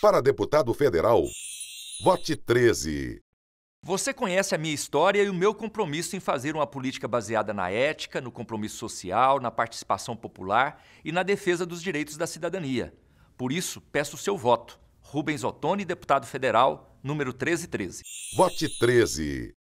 Para deputado federal, vote 13. Você conhece a minha história e o meu compromisso em fazer uma política baseada na ética, no compromisso social, na participação popular e na defesa dos direitos da cidadania. Por isso, peço o seu voto. Rubens Ottoni, deputado federal, número 1313. Vote 13.